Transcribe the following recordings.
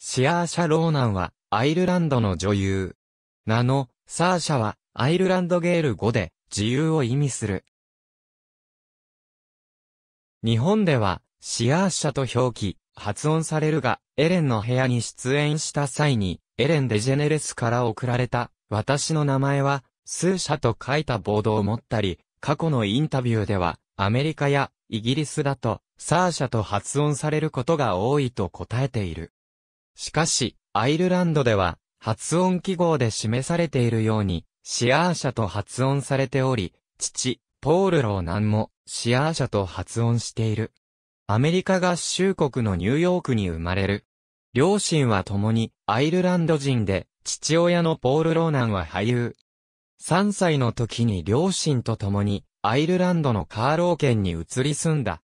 シアーシャ・ローナンは、アイルランドの女優。名の、サーシャは、アイルランドゲール語で、自由を意味する。日本では、シアーシャと表記、発音されるが、エレンの部屋に出演した際に、エレン・デジェネレスから送られた、私の名前は、スーシャと書いたボードを持ったり、過去のインタビューでは、アメリカやイギリスだと、サーシャと発音されることが多いと答えている。しかし、アイルランドでは、発音記号で示されているように、シアーシャと発音されており、父、ポール・ローナンも、シアーシャと発音している。アメリカ合衆国のニューヨークに生まれる。両親は共にアイルランド人で、父親のポール・ローナンは俳優。3歳の時に両親と共にアイルランドのカーロー県に移り住んだ。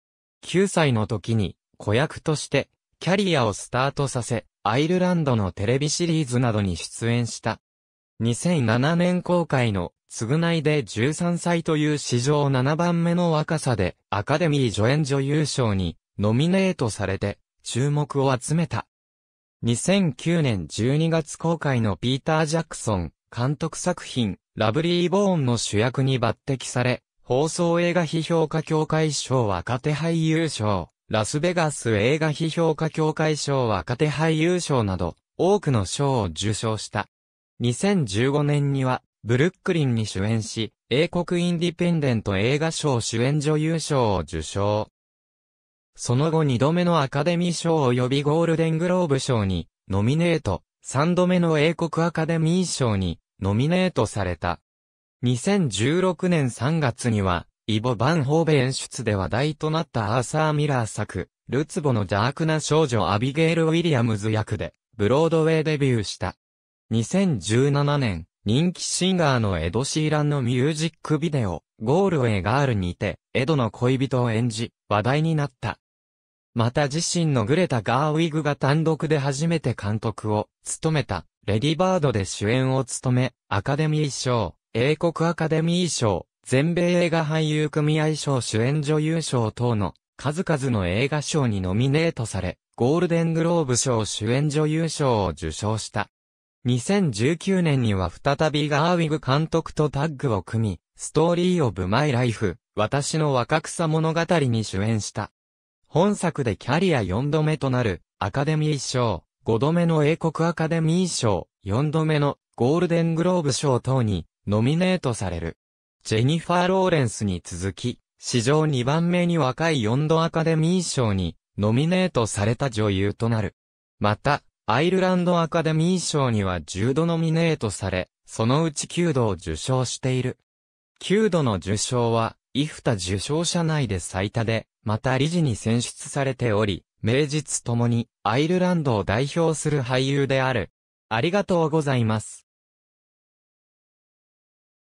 9歳の時に子役としてキャリアをスタートさせ、アイルランドのテレビシリーズなどに出演した。2007年公開の、償いで13歳という史上7番目の若さで、アカデミー助演女優賞に、ノミネートされて、注目を集めた。2009年12月公開のピーター・ジャクソン、監督作品、ラブリー・ボーンの主役に抜擢され、放送映画批評家協会賞若手俳優賞。ラスベガス映画批評家協会賞若手俳優賞など、多くの賞を受賞した。2015年には、ブルックリンに主演し、英国インディペンデント映画賞主演女優賞を受賞。その後2度目のアカデミー賞及びゴールデングローブ賞に、ノミネート、3度目の英国アカデミー賞に、ノミネートされた。2016年3月には、イボ・バンホーベ演出で話題となったアーサー・ミラー作、ルツボの邪悪な少女アビゲール・ウィリアムズ役で、ブロードウェイデビューした。2017年、人気シンガーのエド・シーランのミュージックビデオ、ゴールウェイ・ガールにて、エドの恋人を演じ、話題になった。また自身のグレタ・ガーウィグが単独で初めて監督を務めた、レディバードで主演を務め、アカデミー賞、英国アカデミー賞、全米映画俳優組合賞主演女優賞等の数々の映画賞にノミネートされ、ゴールデングローブ賞主演女優賞を受賞した。2019年には再びガーウィグ監督とタッグを組み、ストーリー・オブ・マイ・ライフ、私の若草物語に主演した。本作でキャリア4度目となる、アカデミー賞、5度目の英国アカデミー賞、4度目のゴールデングローブ賞等にノミネートされる。ジェニファー・ローレンスに続き、史上2番目に若い4度アカデミー賞にノミネートされた女優となる。また、アイルランドアカデミー賞には10度ノミネートされ、そのうち9度を受賞している。9度の受賞は、イフタ受賞者内で最多で、また理事に選出されており、名実ともにアイルランドを代表する俳優である。ありがとうございます。